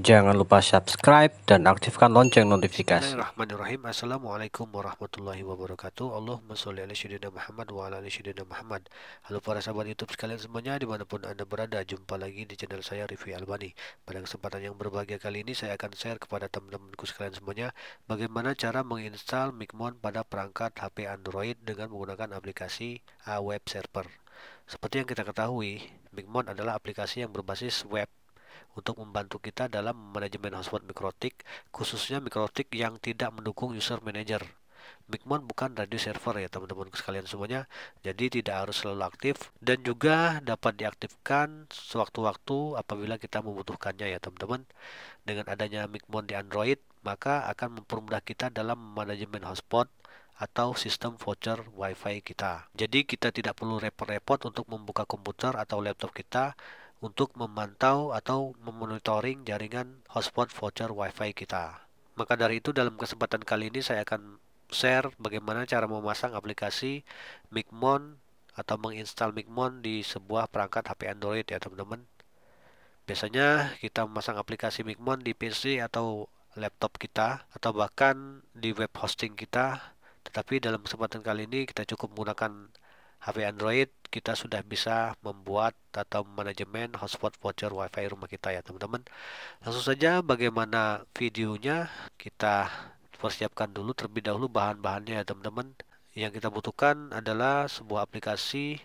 Jangan lupa subscribe dan aktifkan lonceng notifikasi. Bismillahirrahmanirrahim. Assalamualaikum warahmatullahi wabarakatuh. Allahumma sholli ala sayyidina Muhammad wa ala ali sayyidina Muhammad. Halo para sahabat YouTube sekalian semuanya dimanapun Anda berada, jumpa lagi di channel saya Rifi Albani. Pada kesempatan yang berbahagia kali ini saya akan share kepada teman-temanku sekalian semuanya bagaimana cara menginstal Micmon pada perangkat HP Android dengan menggunakan aplikasi A Web Server. Seperti yang kita ketahui, Micmon adalah aplikasi yang berbasis web untuk membantu kita dalam manajemen hotspot mikrotik, khususnya mikrotik yang tidak mendukung user manager. Mikmon bukan radio server ya teman-teman sekalian semuanya jadi tidak harus selalu aktif dan juga dapat diaktifkan sewaktu-waktu apabila kita membutuhkannya ya teman-teman dengan adanya mikmon di Android maka akan mempermudah kita dalam manajemen hotspot atau sistem voucher WiFi kita. Jadi kita tidak perlu repot-repot untuk membuka komputer atau laptop kita untuk memantau atau memonitoring jaringan hotspot voucher WiFi kita. Maka dari itu dalam kesempatan kali ini saya akan share bagaimana cara memasang aplikasi Micmon atau menginstal Micmon di sebuah perangkat HP Android ya teman-teman. Biasanya kita memasang aplikasi Micmon di PC atau laptop kita atau bahkan di web hosting kita. Tetapi dalam kesempatan kali ini kita cukup menggunakan HP Android kita sudah bisa membuat atau manajemen hotspot voucher WiFi rumah kita ya teman-teman. Langsung saja bagaimana videonya kita persiapkan dulu terlebih dahulu bahan-bahannya ya teman-teman. Yang kita butuhkan adalah sebuah aplikasi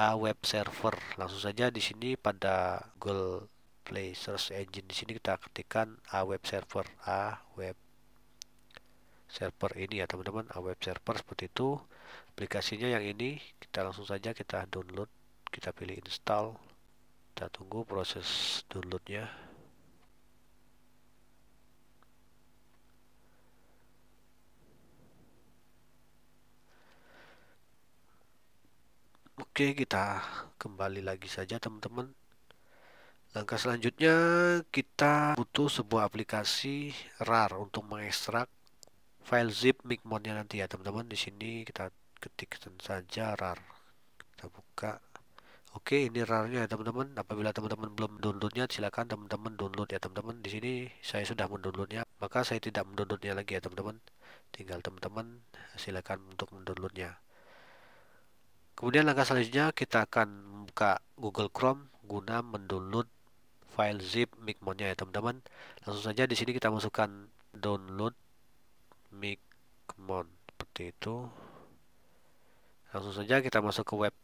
uh, web server. Langsung saja di sini pada Google Play Search Engine di sini kita ketikkan a uh, web server a uh, web server ini ya teman-teman nah, web server seperti itu aplikasinya yang ini kita langsung saja kita download kita pilih install kita tunggu proses downloadnya Oke kita kembali lagi saja teman-teman Langkah selanjutnya kita butuh sebuah aplikasi RAR untuk mengekstrak file zip mic micmodnya nanti ya teman-teman di sini kita ketik saja rar kita buka oke ini rarnya ya teman-teman apabila teman-teman belum downloadnya silakan teman-teman download ya teman-teman di sini saya sudah mendownloadnya maka saya tidak mendownloadnya lagi ya teman-teman tinggal teman-teman silakan untuk mendownloadnya kemudian langkah selanjutnya kita akan membuka Google Chrome guna mendownload file zip mic micmodnya ya teman-teman langsung saja di sini kita masukkan download Mikmon seperti itu langsung saja kita masuk ke web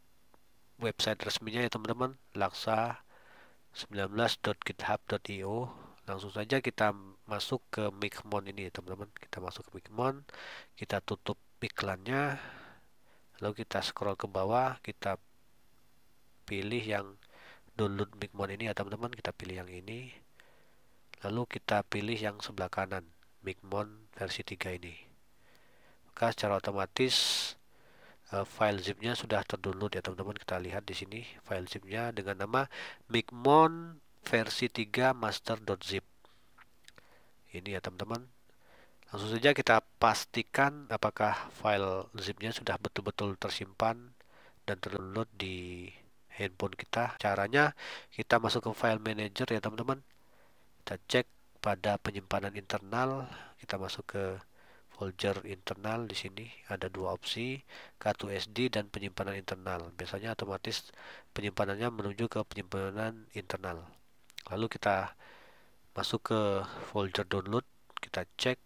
website resminya ya teman-teman laksa19.github.io langsung saja kita masuk ke Mikmon ini ya teman-teman kita masuk ke Mikmon kita tutup iklannya lalu kita scroll ke bawah kita pilih yang download Mikmon ini ya teman-teman kita pilih yang ini lalu kita pilih yang sebelah kanan Mikmon versi 3 ini maka secara otomatis eh, file zipnya sudah terdownload ya teman-teman kita lihat di sini file zipnya dengan nama micmon versi 3 master.zip ini ya teman-teman langsung saja kita pastikan apakah file zipnya sudah betul-betul tersimpan dan terdownload di handphone kita caranya kita masuk ke file manager ya teman-teman kita cek pada penyimpanan internal kita masuk ke folder internal di sini ada dua opsi kartu SD dan penyimpanan internal biasanya otomatis penyimpanannya menuju ke penyimpanan internal lalu kita masuk ke folder download kita cek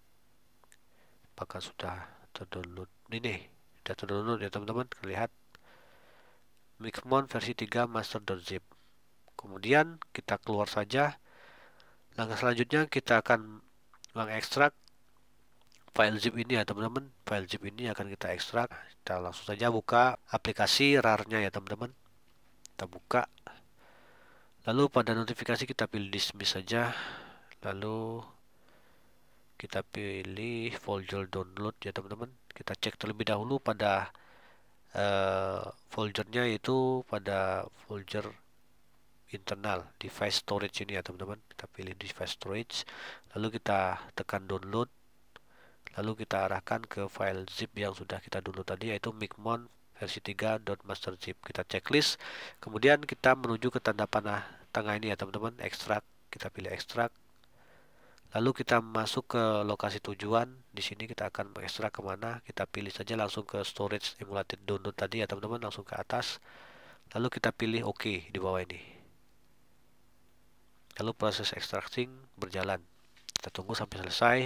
apakah sudah terdownload ini sudah terdownload ya teman-teman lihat Mixmon versi 3 master.zip kemudian kita keluar saja langkah selanjutnya kita akan mengekstrak file zip ini ya teman-teman file zip ini akan kita ekstrak kita langsung saja buka aplikasi RAR-nya ya teman-teman kita buka lalu pada notifikasi kita pilih dismiss saja lalu kita pilih folder download ya teman-teman kita cek terlebih dahulu pada uh, foldernya yaitu pada folder internal device storage ini ya teman-teman kita pilih device storage lalu kita tekan download lalu kita arahkan ke file zip yang sudah kita download tadi yaitu micmon versi zip kita checklist kemudian kita menuju ke tanda panah tengah ini ya teman-teman extract kita pilih extract lalu kita masuk ke lokasi tujuan di sini kita akan mengekstrak kemana kita pilih saja langsung ke storage emulated download tadi ya teman-teman langsung ke atas lalu kita pilih OK di bawah ini lalu proses extracting berjalan kita tunggu sampai selesai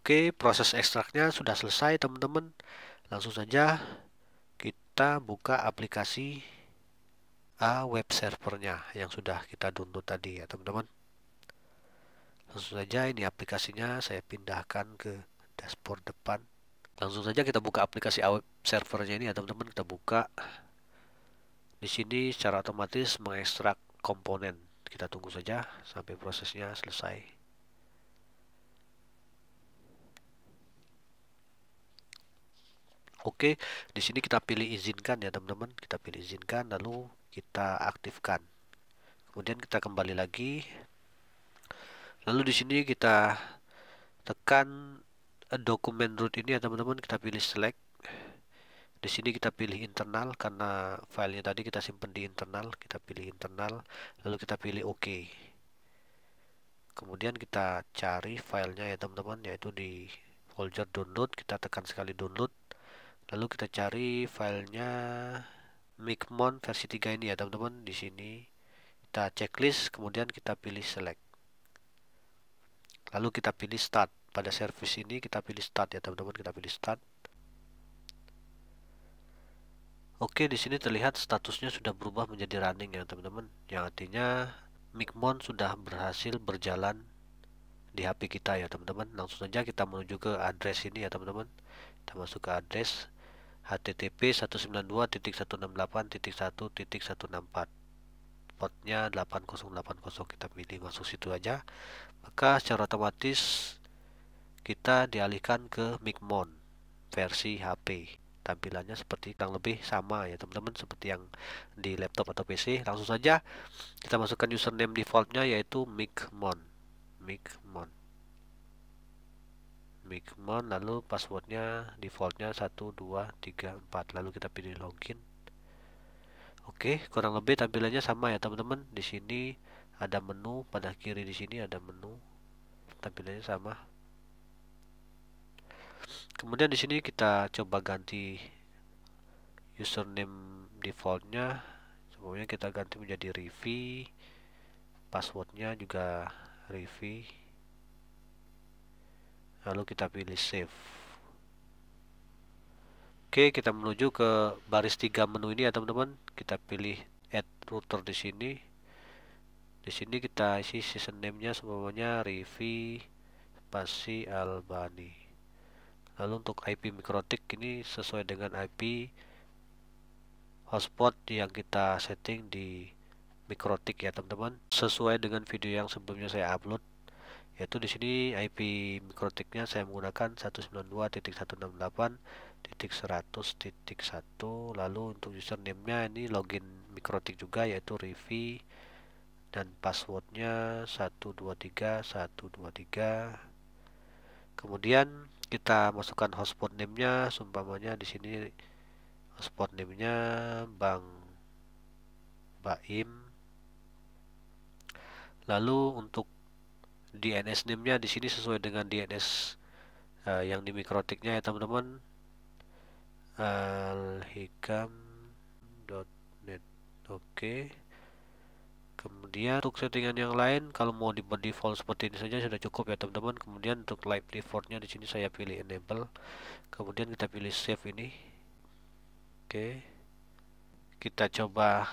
oke proses ekstraknya sudah selesai teman-teman langsung saja kita buka aplikasi A web servernya yang sudah kita download tadi ya teman-teman langsung saja ini aplikasinya saya pindahkan ke dashboard depan langsung saja kita buka aplikasi A web servernya ini ya teman-teman kita buka di sini secara otomatis mengekstrak komponen. Kita tunggu saja sampai prosesnya selesai. Oke, di sini kita pilih izinkan ya teman-teman. Kita pilih izinkan lalu kita aktifkan. Kemudian kita kembali lagi. Lalu di sini kita tekan dokumen root ini ya teman-teman. Kita pilih select di sini kita pilih internal karena filenya tadi kita simpan di internal kita pilih internal lalu kita pilih OK kemudian kita cari filenya ya teman-teman yaitu di folder download kita tekan sekali download lalu kita cari filenya micmon versi 3 ini ya teman-teman di sini kita checklist kemudian kita pilih select lalu kita pilih start pada service ini kita pilih start ya teman-teman kita pilih start Oke, di sini terlihat statusnya sudah berubah menjadi running ya teman-teman. Yang artinya Micmon sudah berhasil berjalan di HP kita ya teman-teman. Langsung saja kita menuju ke address ini ya teman-teman. Kita masuk ke address http 192.168.1.164 portnya 8080 kita pilih masuk situ aja maka secara otomatis kita dialihkan ke Micmon versi HP tampilannya seperti kurang lebih sama ya teman-teman seperti yang di laptop atau PC langsung saja kita masukkan username defaultnya yaitu micmon micmon micmon lalu passwordnya defaultnya 1234 lalu kita pilih login Oke, kurang lebih tampilannya sama ya teman-teman. Di sini ada menu, pada kiri di sini ada menu. Tampilannya sama kemudian di sini kita coba ganti username defaultnya sebelumnya kita ganti menjadi Rivi passwordnya juga Rivi lalu kita pilih save oke kita menuju ke baris tiga menu ini ya teman-teman kita pilih add router di sini di sini kita isi season name-nya semuanya Rivi spasi Albani lalu untuk IP mikrotik ini sesuai dengan IP hotspot yang kita setting di mikrotik ya teman-teman sesuai dengan video yang sebelumnya saya upload yaitu di sini IP mikrotiknya saya menggunakan 192.168.100.1 lalu untuk username-nya ini login mikrotik juga yaitu Rivi dan passwordnya 123123 kemudian kita masukkan hotspot name-nya sumpamanya di sini hotspot name-nya Bang Baim lalu untuk DNS name-nya di sini sesuai dengan DNS uh, eh, yang di mikrotiknya ya teman-teman alhikam.net oke okay kemudian untuk settingan yang lain kalau mau di default seperti ini saja sudah cukup ya teman-teman kemudian untuk live defaultnya di sini saya pilih enable kemudian kita pilih save ini oke kita coba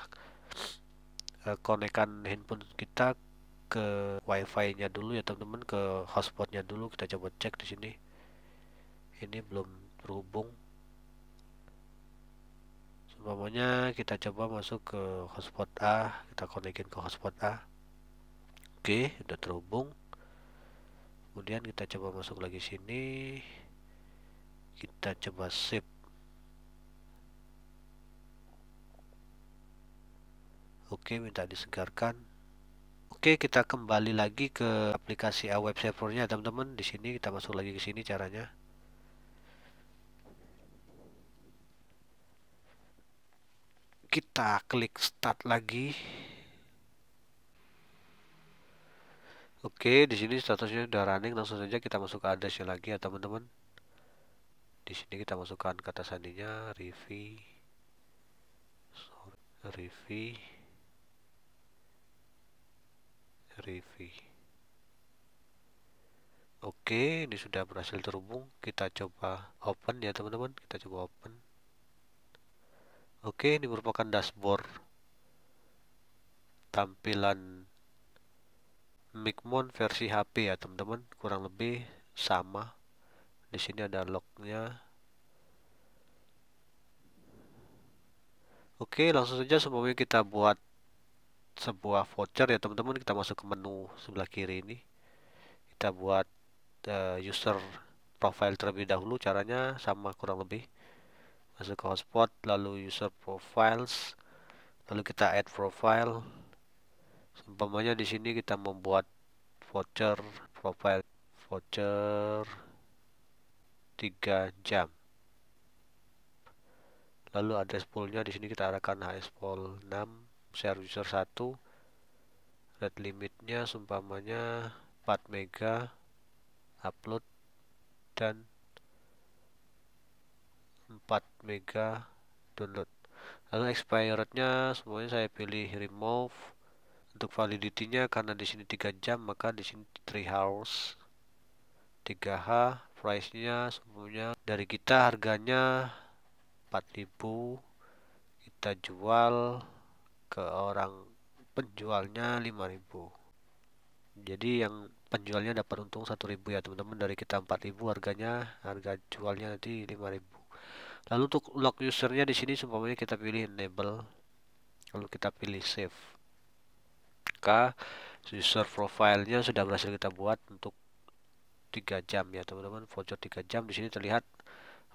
uh, eh, konekkan handphone kita ke wifi nya dulu ya teman-teman ke hotspotnya dulu kita coba cek di sini ini belum terhubung umpamanya kita coba masuk ke hotspot A kita konekin ke hotspot A oke udah terhubung kemudian kita coba masuk lagi sini kita coba sip. oke minta disegarkan oke kita kembali lagi ke aplikasi A web servernya teman-teman di sini kita masuk lagi ke sini caranya kita klik start lagi Oke, di sini statusnya sudah running, langsung saja kita masuk ke addressnya lagi ya teman-teman. Di sini kita masukkan kata sandinya Rivi, sorry, Rivi, Rivi. Oke, ini sudah berhasil terhubung. Kita coba open ya teman-teman. Kita coba open. Oke, ini merupakan dashboard tampilan Micmon versi HP ya teman-teman, kurang lebih sama. Di sini ada lognya. Oke, langsung saja sebelumnya kita buat sebuah voucher ya teman-teman. Kita masuk ke menu sebelah kiri ini. Kita buat uh, user profile terlebih dahulu. Caranya sama kurang lebih masuk ke hotspot lalu user profiles lalu kita add profile seumpamanya di sini kita membuat voucher profile voucher 3 jam lalu address poolnya di sini kita arahkan HS pool 6 share user 1 red limitnya seumpamanya 4 mega upload dan 4 mega download lalu expirednya semuanya saya pilih remove untuk validitinya karena di sini 3 jam maka di sini 3 hours 3H price-nya semuanya dari kita harganya 4000 kita jual ke orang penjualnya 5000 jadi yang penjualnya dapat untung 1000 ya teman-teman dari kita 4000 harganya harga jualnya nanti 5000 lalu untuk lock usernya di sini seumpamanya kita pilih enable lalu kita pilih save k user profilenya sudah berhasil kita buat untuk tiga jam ya teman-teman voucher tiga jam di sini terlihat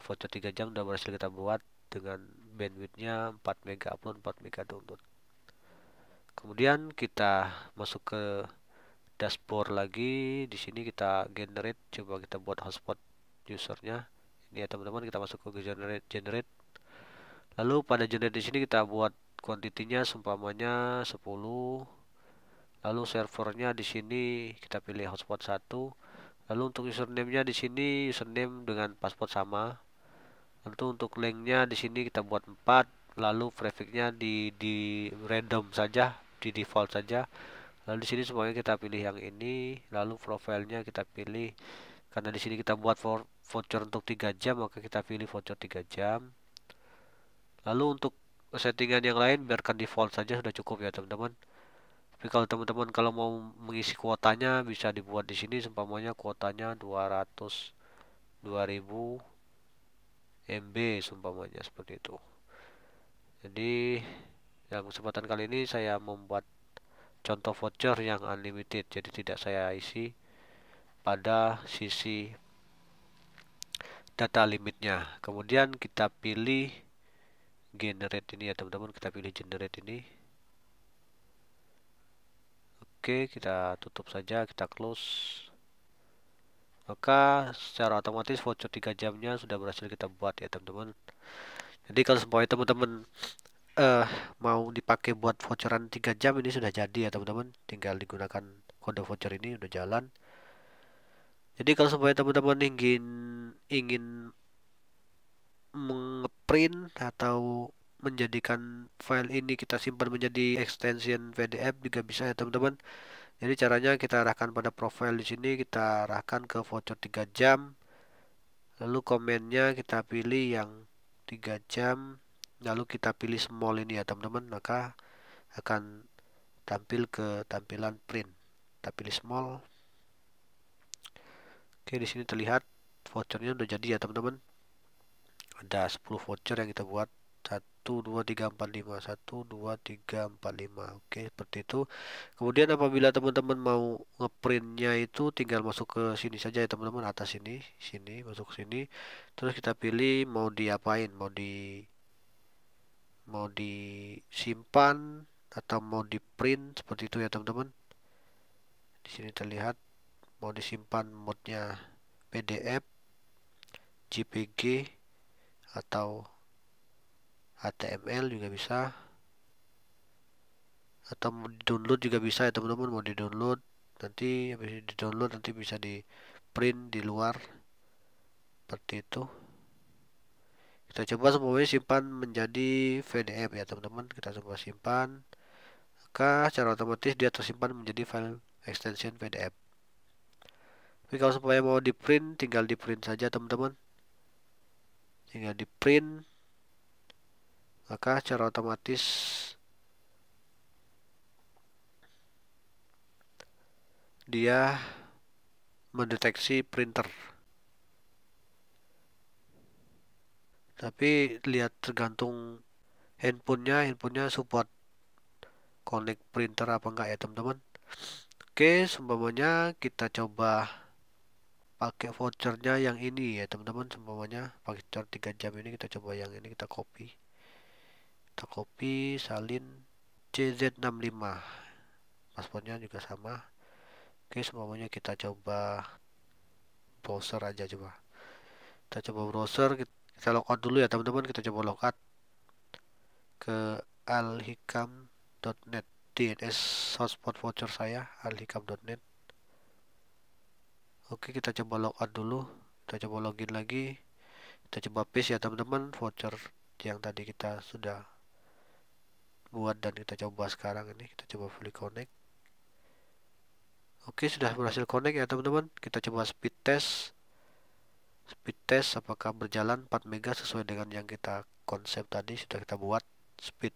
voucher tiga jam sudah berhasil kita buat dengan bandwidthnya 4 mega upload 4 mega download kemudian kita masuk ke dashboard lagi di sini kita generate coba kita buat hotspot usernya ini ya teman-teman kita masuk ke generate generate lalu pada generate di sini kita buat kuantitinya seumpamanya 10 lalu servernya di sini kita pilih hotspot 1 lalu untuk username-nya di sini username dengan password sama lalu untuk link length-nya di sini kita buat 4 lalu prefixnya di di random saja di default saja lalu di sini semuanya kita pilih yang ini lalu profilnya kita pilih karena di sini kita buat for voucher untuk 3 jam maka kita pilih voucher 3 jam lalu untuk settingan yang lain biarkan default saja sudah cukup ya teman-teman tapi kalau teman-teman kalau mau mengisi kuotanya bisa dibuat di sini seumpamanya kuotanya 200 2000 MB seumpamanya seperti itu jadi dalam kesempatan kali ini saya membuat contoh voucher yang unlimited jadi tidak saya isi pada sisi data limitnya kemudian kita pilih generate ini ya teman-teman kita pilih generate ini oke kita tutup saja kita close maka secara otomatis voucher 3 jamnya sudah berhasil kita buat ya teman-teman jadi kalau semuanya teman-teman uh, mau dipakai buat voucheran 3 jam ini sudah jadi ya teman-teman tinggal digunakan kode voucher ini udah jalan jadi kalau supaya teman-teman ingin ingin mengeprint atau menjadikan file ini kita simpan menjadi extension PDF juga bisa ya teman-teman jadi caranya kita arahkan pada profile di sini kita arahkan ke voucher 3 jam lalu komennya kita pilih yang 3 jam lalu kita pilih small ini ya teman-teman maka akan tampil ke tampilan print kita pilih small Oke, di sini terlihat vouchernya udah jadi ya, teman-teman. Ada 10 voucher yang kita buat. 1 2 3 4 5 1 2 3 4 5. Oke, seperti itu. Kemudian apabila teman-teman mau ngeprintnya itu tinggal masuk ke sini saja ya, teman-teman, atas sini, sini, masuk ke sini. Terus kita pilih mau diapain, mau di mau disimpan atau mau di print seperti itu ya teman-teman di sini terlihat mau disimpan modnya PDF, JPG, atau HTML juga bisa atau mau di download juga bisa ya teman-teman mau di download nanti habis di download nanti bisa di print di luar seperti itu kita coba semuanya simpan menjadi PDF ya teman-teman kita coba simpan maka secara otomatis dia tersimpan menjadi file extension PDF tapi kalau supaya mau di print tinggal di print saja teman-teman tinggal di print maka secara otomatis dia mendeteksi printer tapi lihat tergantung handphonenya handphonenya support connect printer apa enggak ya teman-teman oke semuanya kita coba pakai vouchernya yang ini ya teman-teman semuanya voucher 3 jam ini kita coba yang ini kita copy kita copy salin CZ65 passwordnya juga sama oke semuanya kita coba browser aja coba kita coba browser kita logout dulu ya teman-teman kita coba logout ke alhikam.net DNS hotspot voucher saya alhikam.net Oke kita coba logout dulu kita coba login lagi kita coba paste ya teman-teman voucher yang tadi kita sudah buat dan kita coba sekarang ini kita coba fully connect oke sudah berhasil connect ya teman-teman kita coba speed test speed test apakah berjalan 4 mega sesuai dengan yang kita konsep tadi sudah kita buat speed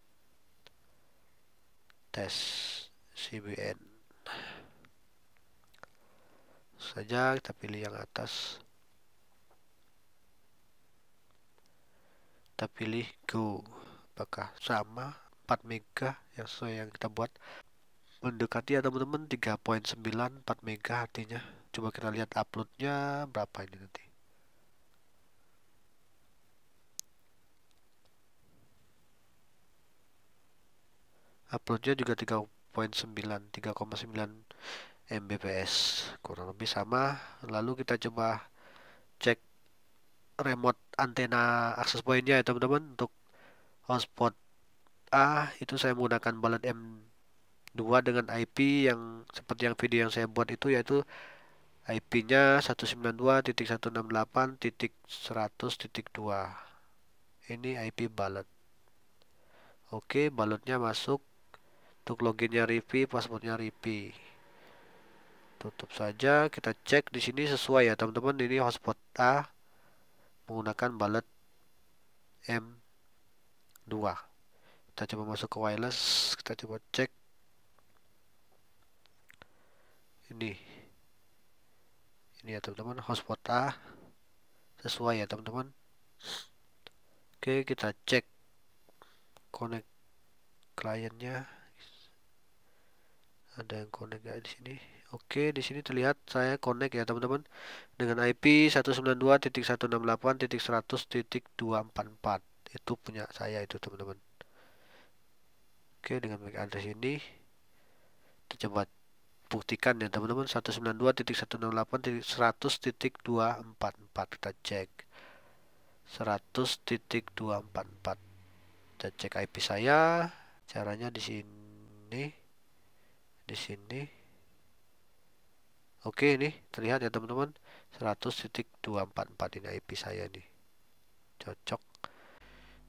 test CBN saja kita pilih yang atas kita pilih go apakah sama 4 mega yang sesuai yang kita buat mendekati ya teman-teman 3.9 4 mega artinya coba kita lihat uploadnya berapa ini nanti uploadnya juga 3.9 3,9 Mbps kurang lebih sama lalu kita coba cek remote antena akses pointnya ya teman-teman untuk hotspot A itu saya menggunakan balet M2 dengan IP yang seperti yang video yang saya buat itu yaitu IP-nya 192.168.100.2 ini IP balet oke balutnya masuk untuk loginnya Rivi, passwordnya Rivi tutup saja kita cek di sini sesuai ya teman-teman ini hotspot A menggunakan balet M2 kita coba masuk ke wireless kita coba cek ini ini ya teman-teman hotspot A sesuai ya teman-teman oke kita cek connect kliennya ada yang connect gak di sini Oke, di sini terlihat saya connect ya teman-teman dengan IP 192.168.100.244. Itu punya saya itu teman-teman. Oke, dengan MAC address ini kita coba buktikan ya teman-teman 192.168.100.244 kita cek 100.244 kita cek IP saya caranya di sini di sini Oke ini terlihat ya teman-teman 100.244 ini IP saya nih cocok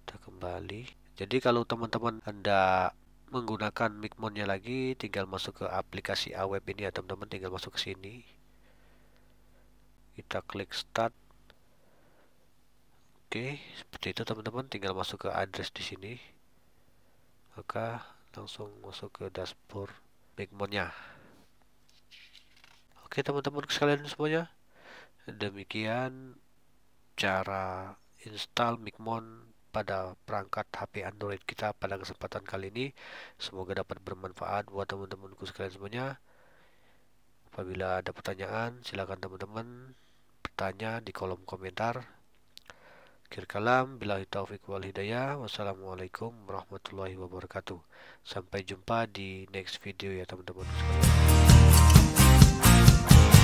kita kembali jadi kalau teman-teman anda menggunakan micmonnya lagi tinggal masuk ke aplikasi aweb ini ya teman-teman tinggal masuk ke sini kita klik start oke seperti itu teman-teman tinggal masuk ke address di sini maka langsung masuk ke dashboard micmonnya Oke teman-teman sekalian semuanya Demikian cara install Micmon pada perangkat HP Android kita pada kesempatan kali ini Semoga dapat bermanfaat buat teman-temanku sekalian semuanya Apabila ada pertanyaan silakan teman-teman bertanya di kolom komentar Akhir kalam, bila taufiq wal hidayah, wassalamualaikum warahmatullahi wabarakatuh. Sampai jumpa di next video ya teman-teman sekalian. Bye.